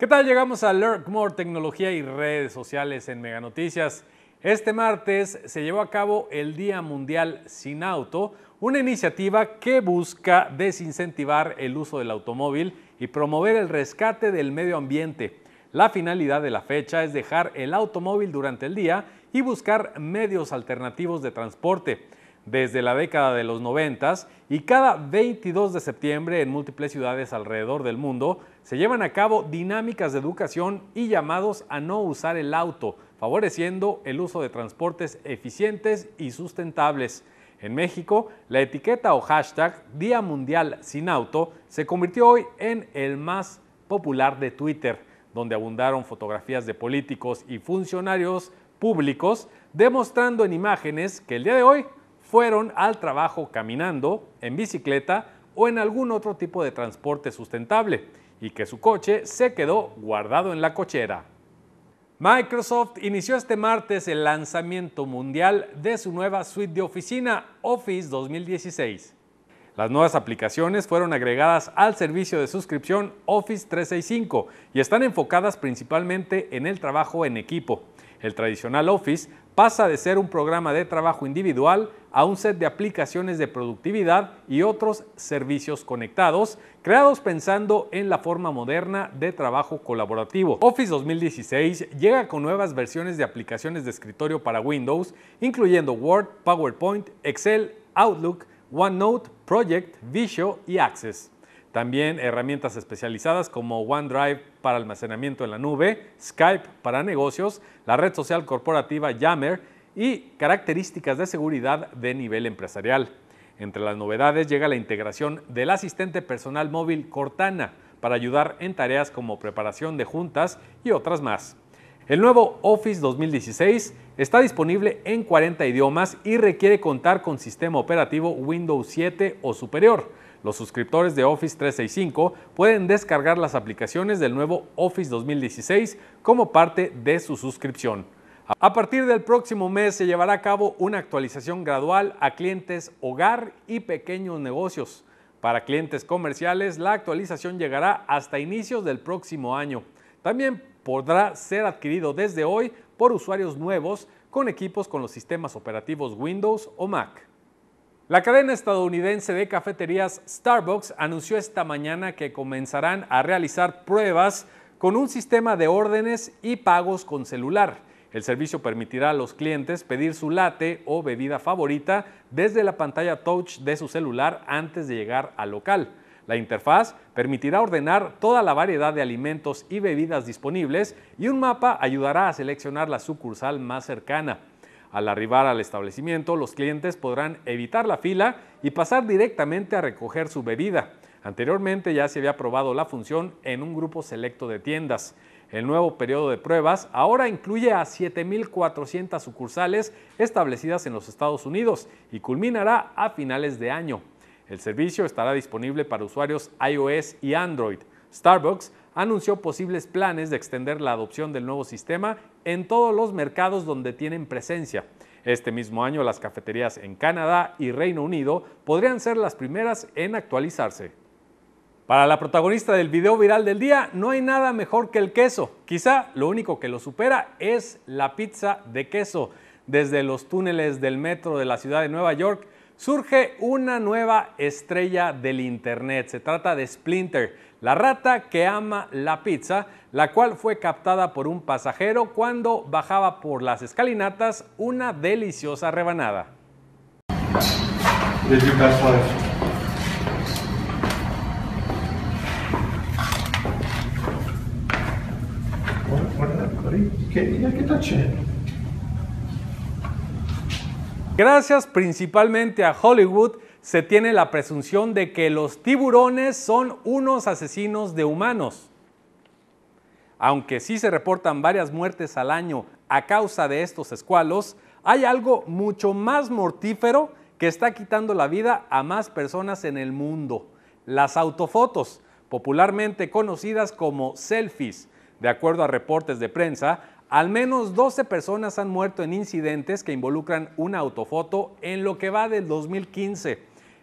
¿Qué tal? Llegamos a More tecnología y redes sociales en Meganoticias. Este martes se llevó a cabo el Día Mundial Sin Auto, una iniciativa que busca desincentivar el uso del automóvil y promover el rescate del medio ambiente. La finalidad de la fecha es dejar el automóvil durante el día y buscar medios alternativos de transporte desde la década de los 90 y cada 22 de septiembre en múltiples ciudades alrededor del mundo se llevan a cabo dinámicas de educación y llamados a no usar el auto, favoreciendo el uso de transportes eficientes y sustentables. En México, la etiqueta o hashtag Día Mundial sin Auto se convirtió hoy en el más popular de Twitter, donde abundaron fotografías de políticos y funcionarios públicos, demostrando en imágenes que el día de hoy fueron al trabajo caminando, en bicicleta o en algún otro tipo de transporte sustentable y que su coche se quedó guardado en la cochera. Microsoft inició este martes el lanzamiento mundial de su nueva suite de oficina Office 2016. Las nuevas aplicaciones fueron agregadas al servicio de suscripción Office 365 y están enfocadas principalmente en el trabajo en equipo. El tradicional Office pasa de ser un programa de trabajo individual a un set de aplicaciones de productividad y otros servicios conectados, creados pensando en la forma moderna de trabajo colaborativo. Office 2016 llega con nuevas versiones de aplicaciones de escritorio para Windows, incluyendo Word, PowerPoint, Excel, Outlook, OneNote, Project, Visio y Access. También herramientas especializadas como OneDrive para almacenamiento en la nube, Skype para negocios, la red social corporativa Yammer y características de seguridad de nivel empresarial. Entre las novedades llega la integración del asistente personal móvil Cortana para ayudar en tareas como preparación de juntas y otras más. El nuevo Office 2016 está disponible en 40 idiomas y requiere contar con sistema operativo Windows 7 o superior los suscriptores de Office 365 pueden descargar las aplicaciones del nuevo Office 2016 como parte de su suscripción. A partir del próximo mes se llevará a cabo una actualización gradual a clientes hogar y pequeños negocios. Para clientes comerciales, la actualización llegará hasta inicios del próximo año. También podrá ser adquirido desde hoy por usuarios nuevos con equipos con los sistemas operativos Windows o Mac. La cadena estadounidense de cafeterías Starbucks anunció esta mañana que comenzarán a realizar pruebas con un sistema de órdenes y pagos con celular. El servicio permitirá a los clientes pedir su latte o bebida favorita desde la pantalla touch de su celular antes de llegar al local. La interfaz permitirá ordenar toda la variedad de alimentos y bebidas disponibles y un mapa ayudará a seleccionar la sucursal más cercana. Al arribar al establecimiento, los clientes podrán evitar la fila y pasar directamente a recoger su bebida. Anteriormente ya se había probado la función en un grupo selecto de tiendas. El nuevo periodo de pruebas ahora incluye a 7.400 sucursales establecidas en los Estados Unidos y culminará a finales de año. El servicio estará disponible para usuarios iOS y Android. Starbucks anunció posibles planes de extender la adopción del nuevo sistema en todos los mercados donde tienen presencia. Este mismo año las cafeterías en Canadá y Reino Unido podrían ser las primeras en actualizarse. Para la protagonista del video viral del día, no hay nada mejor que el queso. Quizá lo único que lo supera es la pizza de queso. Desde los túneles del metro de la ciudad de Nueva York, surge una nueva estrella del Internet. Se trata de Splinter, la rata que ama la pizza, la cual fue captada por un pasajero cuando bajaba por las escalinatas una deliciosa rebanada. ¿Qué, qué Gracias principalmente a Hollywood, se tiene la presunción de que los tiburones son unos asesinos de humanos. Aunque sí se reportan varias muertes al año a causa de estos escualos, hay algo mucho más mortífero que está quitando la vida a más personas en el mundo, las autofotos, popularmente conocidas como selfies. De acuerdo a reportes de prensa, al menos 12 personas han muerto en incidentes que involucran una autofoto en lo que va del 2015.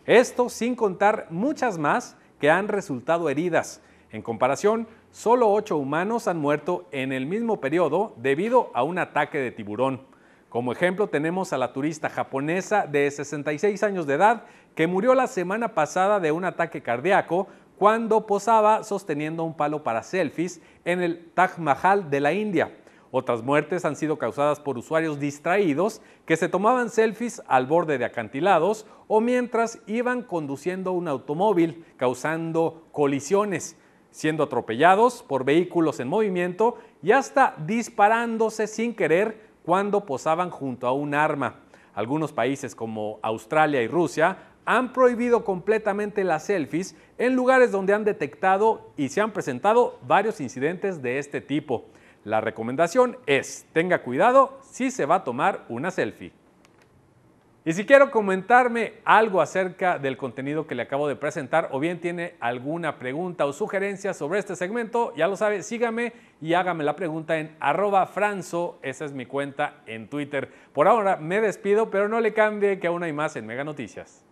Esto sin contar muchas más que han resultado heridas. En comparación, solo 8 humanos han muerto en el mismo periodo debido a un ataque de tiburón. Como ejemplo tenemos a la turista japonesa de 66 años de edad que murió la semana pasada de un ataque cardíaco cuando posaba sosteniendo un palo para selfies en el Taj Mahal de la India. Otras muertes han sido causadas por usuarios distraídos que se tomaban selfies al borde de acantilados o mientras iban conduciendo un automóvil, causando colisiones, siendo atropellados por vehículos en movimiento y hasta disparándose sin querer cuando posaban junto a un arma. Algunos países como Australia y Rusia han prohibido completamente las selfies en lugares donde han detectado y se han presentado varios incidentes de este tipo. La recomendación es, tenga cuidado si se va a tomar una selfie. Y si quiero comentarme algo acerca del contenido que le acabo de presentar o bien tiene alguna pregunta o sugerencia sobre este segmento, ya lo sabe, sígame y hágame la pregunta en arroba franzo, esa es mi cuenta en Twitter. Por ahora me despido, pero no le cambie que aún hay más en Mega Noticias.